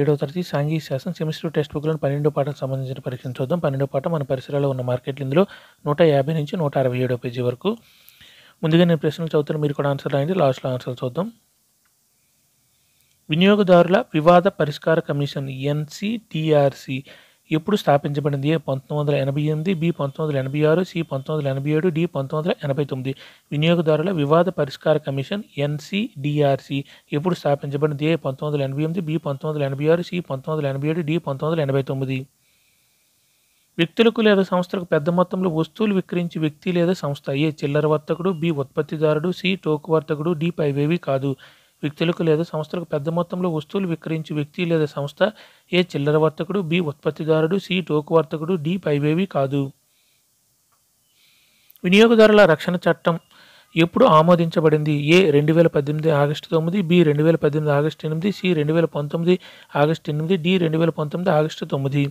ఏడవ తరగతి సాంఘిక శాస్త్రం సెమిస్టర్ టెక్స్ట్ బుక్లను పన్నెండో పాఠకు సంబంధించిన పరీక్షను చూద్దాం పన్నెండో పాఠం మన పరిసరాల్లో ఉన్న మార్కెట్లు ఇందులో నూట యాభై నుంచి నూట అరవై ఏడో పేజీ వరకు ముందుగా నేను ప్రశ్నలు చదువుతున్నాను మీరు కూడా ఆన్సర్ రాయండి లాస్ట్లో ఆన్సర్ చూద్దాం వినియోగదారుల వివాద పరిష్కార కమిషన్ ఎన్సిటిఆర్సి ఎప్పుడు స్థాపించబడింది ఏ పంతొమ్మిది వందల ఎనభై ఎనిమిది బి పంతొమ్మిది వందల ఎనభై ఆరు సి పంతొమ్మిది వందల ఎనభై ఏడు డి పంతొమ్మిది వందల ఎనభై తొమ్మిది వినియోగదారుల వివాద పరిష్కార కమిషన్ ఎన్సిడిఆర్సి ఎప్పుడు స్థాపించబడింది ఏ పంతొమ్మిది వందల ఎనభై ఎనిమిది బి పంతొమ్మిది వందల ఎనభై ఆరు సి పంతొమ్మిది వందల ఎనభై ఏడు డి పంతొమ్మిది వందల ఎనభై తొమ్మిది వ్యక్తులకు లేదా సంస్థలకు పెద్ద మొత్తంలో వస్తువులు విక్రయించే వ్యక్తి లేదా సంస్థ ఏ చిల్లర వర్తకుడు బి ఉత్పత్తిదారుడు సి టోకు వర్తకుడు డి పైవేవి కాదు వ్యక్తులకు లేదా సంస్థలకు పెద్ద మొత్తంలో వస్తువులు విక్రయించే వ్యక్తి లేదా సంస్థ ఏ చిల్లర వర్తకుడు బి ఉత్పత్తిదారుడు సి టోకు వర్తకుడు డి పైవేవి కాదు వినియోగదారుల రక్షణ చట్టం ఎప్పుడు ఆమోదించబడింది ఏ రెండు వేల పద్దెనిమిది ఆగస్టు తొమ్మిది బి రెండు వేల పద్దెనిమిది ఆగస్టు ఎనిమిది సి రెండు వేల పంతొమ్మిది ఆగస్టు ఎనిమిది డి రెండు వేల పంతొమ్మిది ఆగస్టు తొమ్మిది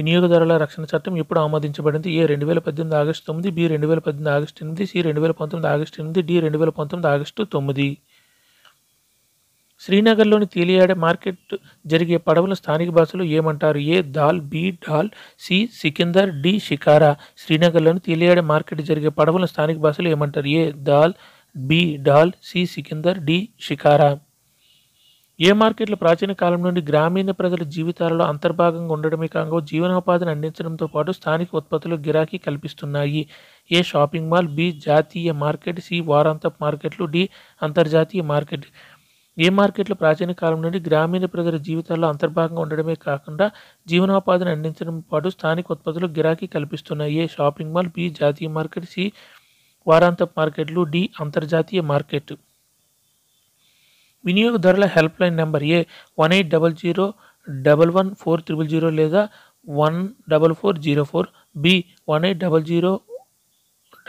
వినియోగదారుల రక్షణ చట్టం ఎప్పుడు ఆమోదించబడింది ఏ రెండు వేల పద్దెనిమిది ఆగస్టు తొమ్మిది బి రెండు వేల పద్దెనిమిది ఆగస్టు ఎనిమిది సి రెండు వేల పంతొమ్మిది ఆగస్టు ఎనిమిది డి రెండు వేల పంతొమ్మిది ఆగస్టు తొమ్మిది శ్రీనగర్లోని తేలియాడే మార్కెట్ జరిగే పడవలు స్థానిక భాషలో ఏమంటారు A Dal B Dal C Sikandar D shikara శ్రీనగర్లోని తేలియాడే మార్కెట్ జరిగే పడవలు స్థానిక భాషలో ఏమంటారు A Dal B Dal C Sikandar D shikara ఏ మార్కెట్లు ప్రాచీన కాలం నుండి గ్రామీణ ప్రజల జీవితాలలో అంతర్భాగంగా ఉండడమే కాక జీవనోపాధిని అందించడంతో పాటు స్థానిక ఉత్పత్తులు గిరాకీ కల్పిస్తున్నాయి ఏ షాపింగ్ మాల్ బి జాతీయ మార్కెట్ సి వారాంతపు మార్కెట్లు డి అంతర్జాతీయ మార్కెట్ ఏ మార్కెట్లు ప్రాచీన కాలం నుండి గ్రామీణ ప్రజల జీవితాల్లో అంతర్భాగంగా ఉండడమే కాకుండా జీవనోపాధిని అందించడం పాటు స్థానిక ఉత్పత్తులు గిరాకీ కల్పిస్తున్నాయి ఏ షాపింగ్ మాల్ బి జాతీయ మార్కెట్ సి వారాంత మార్కెట్లు డి అంతర్జాతీయ మార్కెట్ వినియోగదారుల help line number A one eight double zero double one four triple zero లేదా one double four zero four B one eight double zero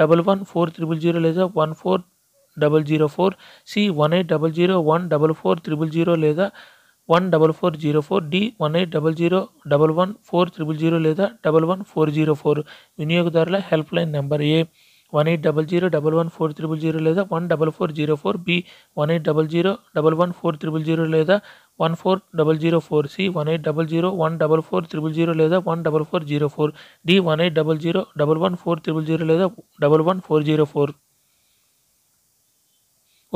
double one four triple zero లేదా one four double zero four C one eight double zero one double four triple zero లేదా one double four zero four D one eight double zero double one four triple zero లేదా double one four zero four వినియోగదారుల help line number A one eight double zero double one four triple zero లేదా one double four zero four B one eight double zero double one four triple zero లేదా one four double zero four C one eight double zero one double four triple zero లేదా one double four zero four D one eight double zero double one four triple zero లేదా double one four zero four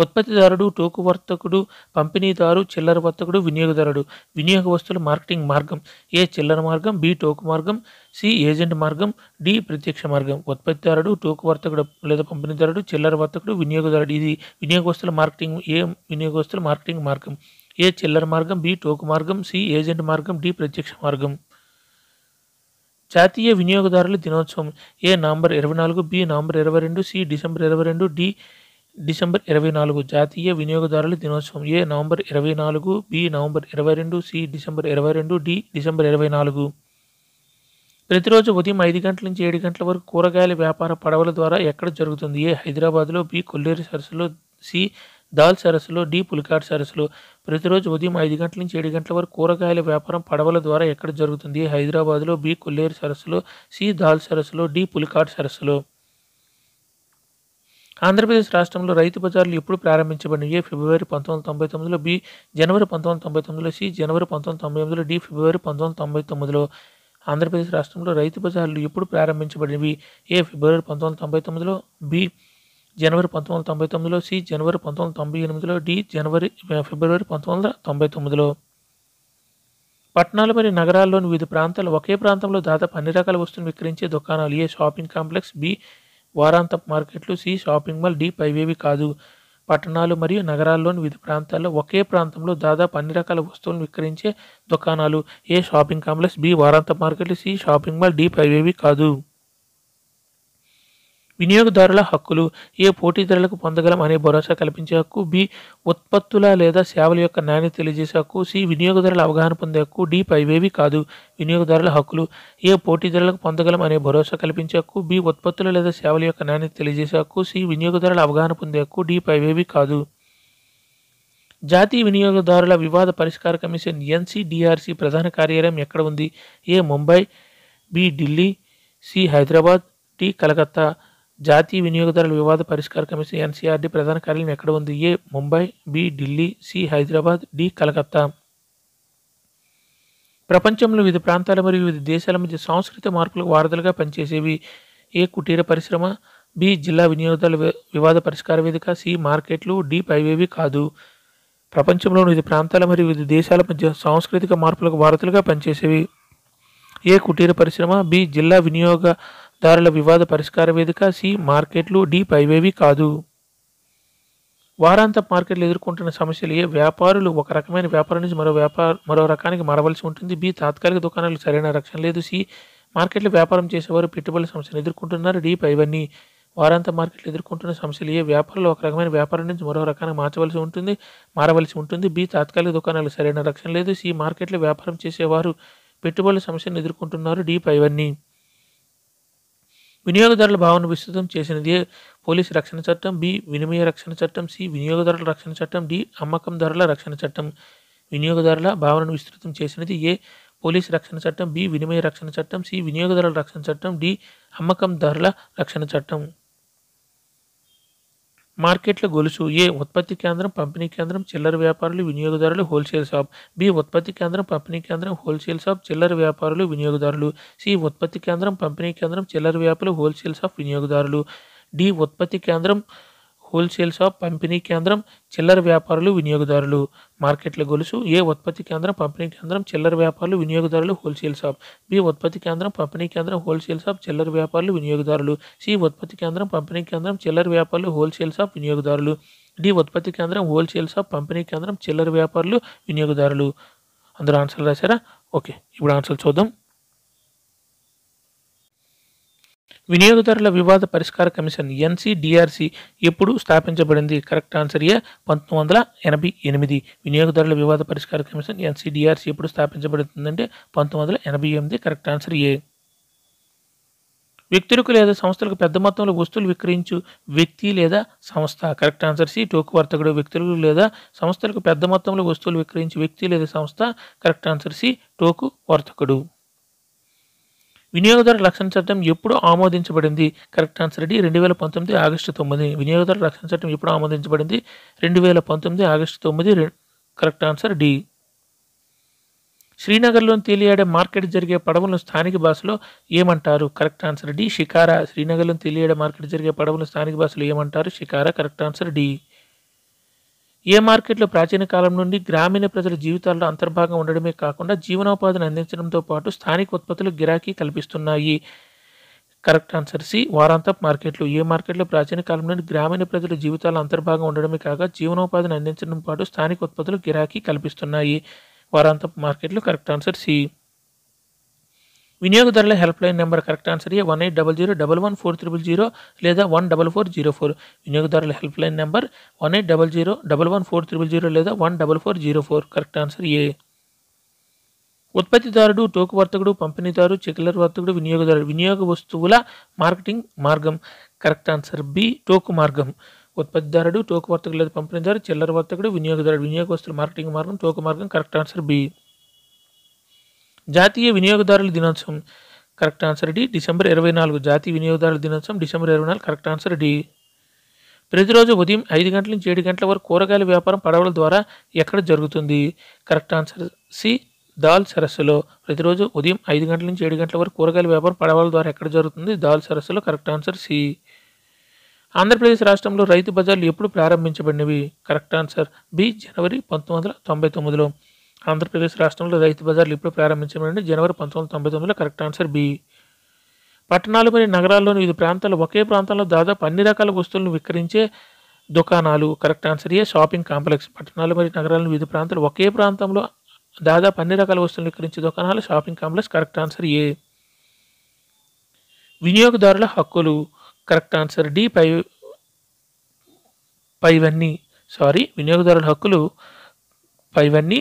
ఉత్పత్తిదారుడు టోకు వర్తకుడు పంపిణీదారు చిల్లర వర్తకుడు వినియోగదారుడు వినియోగ వస్తువుల మార్కెటింగ్ మార్గం ఏ చిల్లర మార్గం బి టోకు మార్గం సి ఏజెంట్ మార్గం డి ప్రత్యక్ష మార్గం ఉత్పత్తిదారుడు టోకు వర్తకుడు లేదా పంపిణీదారుడు చిల్లర వర్తకుడు వినియోగదారుడు ఇది వినియోగ వస్తువుల మార్కెటింగ్ ఏ వినియోగ వస్తువుల మార్కెటింగ్ మార్గం ఏ చిల్లర మార్గం బి టోకు మార్గం సి ఏజెంట్ మార్గం డి ప్రత్యక్ష మార్గం జాతీయ వినియోగదారుల దినోత్సవం ఏ నవంబర్ ఇరవై నాలుగు బి నవంబర్ ఇరవై రెండు సి డిసెంబర్ ఇరవై రెండు డి డిసెంబర్ ఇరవై నాలుగు జాతీయ వినియోగదారుల దినోత్సవం ఏ నవంబర్ ఇరవై నాలుగు బి నవంబర్ ఇరవై రెండు సి డిసెంబర్ ఇరవై రెండు డి డిసెంబర్ ఇరవై నాలుగు ప్రతిరోజు ఉదయం ఐదు గంటల నుంచి ఏడు గంటల వరకు కూరగాయల వ్యాపార పడవల ద్వారా ఎక్కడ జరుగుతుంది ఏ హైదరాబాద్లో బి కొల్లేరు సరస్సులో సి దాల్ సరస్సులో డి పులికాట్ సరస్సులో ప్రతిరోజు ఉదయం ఐదు గంటల నుంచి ఏడు గంటల వరకు కూరగాయల వ్యాపారం పడవల ద్వారా ఎక్కడ జరుగుతుంది హైదరాబాద్లో బి కొల్లేరు సరస్సులో సి దాల్ సరస్సులో డి పులికాట్ సరస్సులో ఆంధ్రప్రదేశ్ రాష్ట్రంలో రైతు బజార్లు ఎప్పుడు ప్రారంభించబడిన ఏ ఫిబ్రవరి పంతొమ్మిది వందల తొంభై తొమ్మిదిలో బి జనవరి పంతొమ్మిది వందల తొంభై తొమ్మిదిలో సి జనవరి పంతొమ్మిది వందల తొంభై ఎనిమిదిలో డి ఫిబ్రవరి పంతొమ్మిది వందల తొంభై తొమ్మిదిలో ఆంధ్రప్రదేశ్ రాష్ట్రంలో రైతు బజార్లు ఎప్పుడు ప్రారంభించబడినవి ఏ ఫిబ్రవరి పంతొమ్మిది వందల తొంభై తొమ్మిదిలో బి జనవరి పంతొమ్మిది వందల తొంభై తొమ్మిదిలో సి జనవరి పంతొమ్మిది వందల తొంభై ఎనిమిదిలో డి జనవరి ఫిబ్రవరి పంతొమ్మిది వందల తొంభై తొమ్మిదిలో పట్టణాలు మరియు నగరాల్లోని వివిధ ప్రాంతాలు ఒకే ప్రాంతంలో దాదాపు అన్ని రకాల వస్తువులు విక్రయించే దుకాణాలు ఏ షాపింగ్ కాంప్లెక్స్ బి వారాంత మార్కెట్లు సి షాపింగ్ మాల్ డి పైవేవి కాదు పట్టణాలు మరియు నగరాల్లోని వివిధ ప్రాంతాల్లో ఒకే ప్రాంతంలో దాదాపు అన్ని రకాల వస్తువులను విక్రయించే దుకాణాలు ఏ షాపింగ్ కాంప్లెక్స్ బి వారాంత మార్కెట్లు సి షాపింగ్ మాల్ డి పైవేవి కాదు వినియోగదారుల హక్కులు ఏ పోటీదారులకు పొందగలం అనే భరోసా కల్పించే హక్కు బి ఉత్పత్తుల లేదా సేవల యొక్క నాణ్యత తెలియజేసే హక్కు సి వినియోగదారుల అవగాహన పొందే హక్కు డి పైవేవి కాదు వినియోగదారుల హక్కులు ఏ పోటీదారులకు పొందగలం అనే భరోసా కల్పించే హక్కు బి ఉత్పత్తుల లేదా సేవల యొక్క నాణ్యత తెలియజేసే హక్కు సి వినియోగదారుల అవగాహన పొందే హక్కు డి పైవేవి కాదు జాతీయ వినియోగదారుల వివాద పరిష్కార కమిషన్ ఎన్సిడిఆర్సి ప్రధాన కార్యాలయం ఎక్కడ ఉంది A Mumbai B Delhi C Hyderabad D Calcutta జాతీయ వినియోగదారుల వివాద పరిష్కార కమిషన్ ఎన్సీఆర్డీ ప్రధాన కార్యాలయం ఎక్కడ ఉంది A Mumbai B Delhi C Hyderabad D Calcutta ప్రపంచంలో వివిధ ప్రాంతాల మరియు వివిధ దేశాల మధ్య సాంస్కృతిక మార్పులకు వారధులుగా పనిచేసేవి ఏ కుటీర పరిశ్రమ బి జిల్లా వినియోగదారుల వివాద పరిష్కార వేదిక సి మార్కెట్లు డి పైవేవి కాదు ప్రపంచంలోని వివిధ ప్రాంతాల మరియు వివిధ దేశాల మధ్య సాంస్కృతిక మార్పులకు వారధులుగా పనిచేసేవి ఏ కుటీర పరిశ్రమ బి జిల్లా వినియోగదారుల వివాద పరిష్కార వేదిక సి మార్కెట్లు డి పైవేవి కాదు వారాంత మార్కెట్లు ఎదుర్కొంటున్న సమస్యలు ఏ వ్యాపారులు ఒక రకమైన వ్యాపారం నుంచి మరో వ్యాపార మరో రకానికి మారవలసి ఉంటుంది బి తాత్కాలిక దుకాణాలు సరైన రక్షణ లేదు సి మార్కెట్లు వ్యాపారం చేసేవారు పెట్టుబడుల సమస్యను ఎదుర్కొంటున్నారు డి పైవన్నీ వారాంత మార్కెట్లు ఎదుర్కొంటున్న సమస్యలు ఏ వ్యాపారులు ఒక రకమైన వ్యాపారం నుంచి మరో రకానికి మార్చవలసి ఉంటుంది మారవలసి ఉంటుంది బి తాత్కాలిక దుకాణాలు సరైన రక్షణ లేదు సి మార్కెట్లు వ్యాపారం చేసేవారు పెట్టుబడుల సమస్యను ఎదుర్కొంటున్నారు డీప్ ఇవన్నీ వినియోగదారుల భావన విస్తృతం చేసినది ఏ పోలీసు రక్షణ చట్టం బి వినిమయ రక్షణ చట్టం సి వినియోగదారుల రక్షణ చట్టం డి అమ్మకం ధరల రక్షణ చట్టం వినియోగదారుల భావనను విస్తృతం చేసినది ఏ పోలీసు రక్షణ చట్టం బి వినిమయ రక్షణ చట్టం సి వినియోగదారుల రక్షణ చట్టం డి అమ్మకం ధరల రక్షణ చట్టం మార్కెట్ల గొలుసు ఏ ఉత్పత్తి కేంద్రం పంపిణీ కేంద్రం చిల్లర వ్యాపారులు వినియోగదారులు హోల్సేల్ షాప్ బి ఉత్పత్తి కేంద్రం పంపిణీ కేంద్రం హోల్సేల్ షాప్ చిల్లర వ్యాపారులు వినియోగదారులు సి ఉత్పత్తి కేంద్రం పంపిణీ కేంద్రం చిల్లర వ్యాపారులు హోల్సేల్ షాప్ వినియోగదారులు డి ఉత్పత్తి కేంద్రం హోల్సేల్ షాప్ పంపిణీ కేంద్రం చిల్లర వ్యాపారులు వినియోగదారులు మార్కెట్ల గొలుసు ఏ ఉత్పత్తి కేంద్రం పంపిణీ కేంద్రం చిల్లర వ్యాపారులు వినియోగదారులు హోల్సేల్ షాప్ బి ఉత్పత్తి కేంద్రం పంపిణీ కేంద్రం హోల్సేల్ షాప్ చిల్లర వ్యాపారులు వినియోగదారులు సి ఉత్పత్తి కేంద్రం పంపిణీ కేంద్రం చిల్లర వ్యాపారులు హోల్సేల్ షాప్ వినియోగదారులు డి ఉత్పత్తి కేంద్రం హోల్సేల్ షాప్ పంపిణీ కేంద్రం చిల్లర వ్యాపారులు వినియోగదారులు అందరూ ఆన్సర్లు రాశారా ఓకే ఇప్పుడు ఆన్సర్ చూద్దాం వినియోగదారుల వివాద పరిష్కార కమిషన్ ఎన్సిడిఆర్సి ఎప్పుడు స్థాపించబడింది కరెక్ట్ ఆన్సర్ ఏ పంతొమ్మిది వందల ఎనభై ఎనిమిది వినియోగదారుల వివాద పరిష్కార కమిషన్ ఎన్సిడిఆర్సి ఎప్పుడు స్థాపించబడుతుందంటే పంతొమ్మిది వందల ఎనభై ఎనిమిది కరెక్ట్ ఆన్సర్ ఏ వ్యక్తులకు లేదా సంస్థలకు పెద్ద మొత్తంలో వస్తువులు విక్రయించు వ్యక్తి లేదా సంస్థ కరెక్ట్ ఆన్సర్ సి టోకు వర్తకుడు వ్యక్తులకు లేదా సంస్థలకు పెద్ద మొత్తంలో వస్తువులు విక్రయించు వ్యక్తి లేదా సంస్థ కరెక్ట్ ఆన్సర్ సి టోకు వర్తకుడు వినియోగదారుల రక్షణ చట్టం ఎప్పుడు ఆమోదించబడింది కరెక్ట్ ఆన్సర్ అండి రెండు వేల పంతొమ్మిది ఆగస్టు తొమ్మిది వినియోగదారుల రక్షణ చట్టం ఎప్పుడు ఆమోదించబడింది రెండు వేల పంతొమ్మిది ఆగస్టు తొమ్మిది కరెక్ట్ ఆన్సర్ డి శ్రీనగర్లోని తేలియాడే మార్కెట్ జరిగే పడవలను స్థానిక భాషలో ఏమంటారు కరెక్ట్ ఆన్సర్ డి షికారా శ్రీనగర్లోని తేలియాడే మార్కెట్ జరిగే పడవలను స్థానిక భాషలో ఏమంటారు షికారా కరెక్ట్ ఆన్సర్ డి ఏ మార్కెట్లు ప్రాచీన కాలం నుండి గ్రామీణ ప్రజల జీవితాల్లో అంతర్భాగం ఉండడమే కాకుండా జీవనోపాధిని అందించడంతో పాటు స్థానిక ఉత్పత్తులు గిరాకీ కల్పిస్తున్నాయి కరెక్ట్ ఆన్సర్ సి వారాంతపు మార్కెట్లు ఏ మార్కెట్లు ప్రాచీన కాలం నుండి గ్రామీణ ప్రజల జీవితాల అంతర్భాగం ఉండడమే కాక జీవనోపాధిని అందించడం పాటు స్థానిక ఉత్పత్తులు గిరాకీ కల్పిస్తున్నాయి వారాంతపు మార్కెట్లు కరెక్ట్ ఆన్సర్ సి వినియోగదారుల help line number correct answer A one eight double zero double one four triple zero లేదా one double four zero four వినియోగదారుల help line number one eight double zero double one four triple zero లేదా one double four zero four correct answer A ఉత్పత్తిదారుడు టోకు వర్తకుడు పంపిణీదారు చెక్లర్ వర్తకుడు వినియోగదారుడు వినియోగ వస్తువుల మార్కెటింగ్ మార్గం కరెక్ట్ ఆన్సర్ బి టోకు మార్గం ఉత్పత్తిదారుడు టోకు వర్తకుడు లేదా పంపిణీదారు చిల్లర వర్తకుడు వినియోగదారుడు వినియోగ వస్తువుల మార్కెటింగ్ మార్గం టోకు మార్గం కరెక్ట్ ఆన్సర్ బి జాతీయ వినియోగదారుల దినోత్సవం కరెక్ట్ ఆన్సర్ డి డిసెంబర్ ఇరవై నాలుగు జాతీయ వినియోగదారుల దినోత్సవం డిసెంబర్ ఇరవై నాలుగు కరెక్ట్ ఆన్సర్ డి ప్రతిరోజు ఉదయం ఐదు గంటల నుంచి ఏడు గంటల వరకు కూరగాయల వ్యాపారం పడవల ద్వారా ఎక్కడ జరుగుతుంది కరెక్ట్ ఆన్సర్ సి దాల్ సరస్సులో ప్రతిరోజు ఉదయం ఐదు గంటల నుంచి ఏడు గంటల వరకు కూరగాయల వ్యాపారం పడవల ద్వారా ఎక్కడ జరుగుతుంది దాల్ సరస్సులో కరెక్ట్ ఆన్సర్ సి ఆంధ్రప్రదేశ్ రాష్ట్రంలో రైతు బజార్లు ఎప్పుడు ప్రారంభించబడినవి కరెక్ట్ ఆన్సర్ బి జనవరి పంతొమ్మిది వందల తొంభై తొమ్మిదిలో ఆంధ్రప్రదేశ్ రాష్ట్రంలో రైతు బజార్లు ఇప్పుడు ప్రారంభించబడింది జనవరి పంతొమ్మిది తొంభై తొమ్మిదిలో కరెక్ట్ ఆన్సర్ బి పట్టణాలు మరియు నగరాల్లోని వివిధ ప్రాంతాల్లో ఒకే ప్రాంతంలో దాదాపు అన్ని రకాల వస్తువులను విక్రయించే దుకాణాలు correct answer A shopping complex పట్టణాలు మరియు నగరాలను వివిధ ప్రాంతాలు ఒకే ప్రాంతంలో దాదాపు అన్ని రకాల వస్తువులు విక్రయించే దుకాణాలు shopping complex correct answer A వినియోగదారుల హక్కులు కరెక్ట్ ఆన్సర్ డి పై పైవన్నీ సారీ వినియోగదారుల హక్కులు పైవన్నీ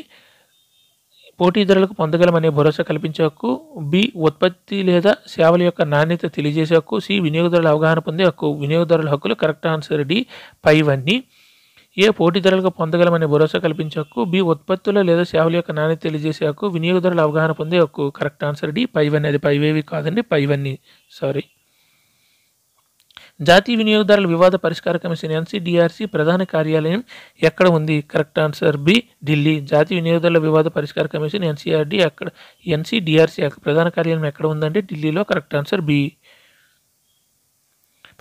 పోటీదారులకు పొందగలమనే భరోసా కల్పించే హక్కు బి ఉత్పత్తి లేదా సేవల యొక్క నాణ్యత తెలియజేసే హక్కు సి వినియోగదారుల అవగాహన పొందే హక్కు వినియోగదారుల హక్కులు కరెక్ట్ ఆన్సర్ డి పైవన్నీ ఏ పోటీదారులకు పొందగలమనే భరోసా కల్పించే హక్కు బి ఉత్పత్తుల లేదా సేవల యొక్క నాణ్యత తెలియజేసే హక్కు వినియోగదారుల అవగాహన పొందే హక్కు కరెక్ట్ ఆన్సర్ డి పైవన్నీ అది పైవేవి కాదండి పైవన్నీ సారీ జాతీయ వినియోగదారుల వివాద పరిష్కార కమిషన్ ఎన్సీడీఆర్సీ ప్రధాన కార్యాలయం ఎక్కడ ఉంది కరెక్ట్ ఆన్సర్ బి ఢిల్లీ జాతీయ వినియోగదారుల వివాద పరిష్కార కమిషన్ ఎన్సిఆర్డి అక్కడ ఎన్సిడిఆర్సి ప్రధాన కార్యాలయం ఎక్కడ ఉందంటే ఢిల్లీలో కరెక్ట్ ఆన్సర్ బి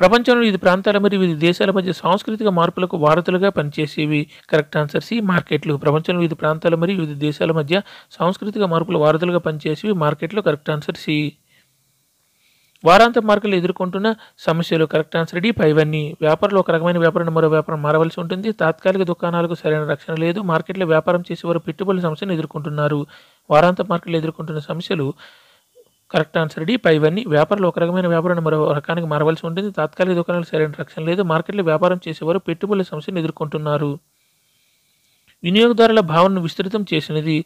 ప్రపంచంలో వివిధ ప్రాంతాల మరియు వివిధ దేశాల మధ్య సాంస్కృతిక మార్పులకు వారతులుగా పనిచేసేవి కరెక్ట్ ఆన్సర్ సి మార్కెట్లు ప్రపంచంలో వివిధ ప్రాంతాల మరియు వివిధ దేశాల మధ్య సాంస్కృతిక మార్పులు వారతులుగా పనిచేసేవి మార్కెట్లు కరెక్ట్ ఆన్సర్ సి వారాంత మార్కులు ఎదుర్కొంటున్న సమస్యలు కరెక్ట్ ఆన్సర్ డి పైవన్నీ వ్యాపారాలు ఒక రకమైన వ్యాపారం మరో వ్యాపారం మారవలసి ఉంటుంది తాత్కాలిక దుకాణాలకు సరైన రక్షణ లేదు మార్కెట్లో వ్యాపారం చేసేవారు పెట్టుబడుల సమస్యను ఎదుర్కొంటున్నారు వారాంత మార్కెట్లు ఎదుర్కొంటున్న సమస్యలు కరెక్ట్ ఆన్సర్ డి ఇవన్నీ వ్యాపారులు ఒక రకమైన వ్యాపారాన్ని మరో రకానికి మారవలసి ఉంటుంది తాత్కాలిక దుకాణాలు సరైన రక్షణ లేదు మార్కెట్లో వ్యాపారం చేసేవారు పెట్టుబడుల సమస్యను ఎదుర్కొంటున్నారు వినియోగదారుల భావనను విస్తృతం చేసినది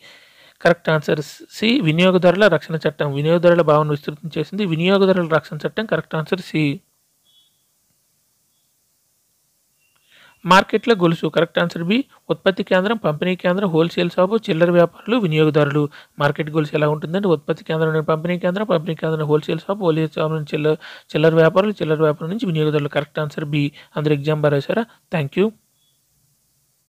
కరెక్ట్ ఆన్సర్ సి వినియోగదారుల రక్షణ చట్టం వినియోగదారుల భావన విస్తృతం చేసింది వినియోగదారుల రక్షణ చట్టం కరెక్ట్ ఆన్సర్ సి మార్కెట్ల గొలుసు కరెక్ట్ ఆన్సర్ బి ఉత్పత్తి కేంద్రం పంపిణీ కేంద్రం హోల్సేల్ షాపు చిల్లర వ్యాపారులు వినియోగదారులు మార్కెట్ గొలుసు ఎలా ఉంటుందంటే ఉత్పత్తి కేంద్రం నుండి పంపిణీ కేంద్రం పంపిణీ కేంద్రం హోల్సేల్ షాపు హోల్సేల్ షాపు నుంచి చిల్లర చిల్లర వ్యాపారులు చిల్లర వ్యాపారుల నుంచి వినియోగదారులు కరెక్ట్ ఆన్సర్ బి అందరు ఎగ్జామ్ బారేశారా థ్యాంక్ యూ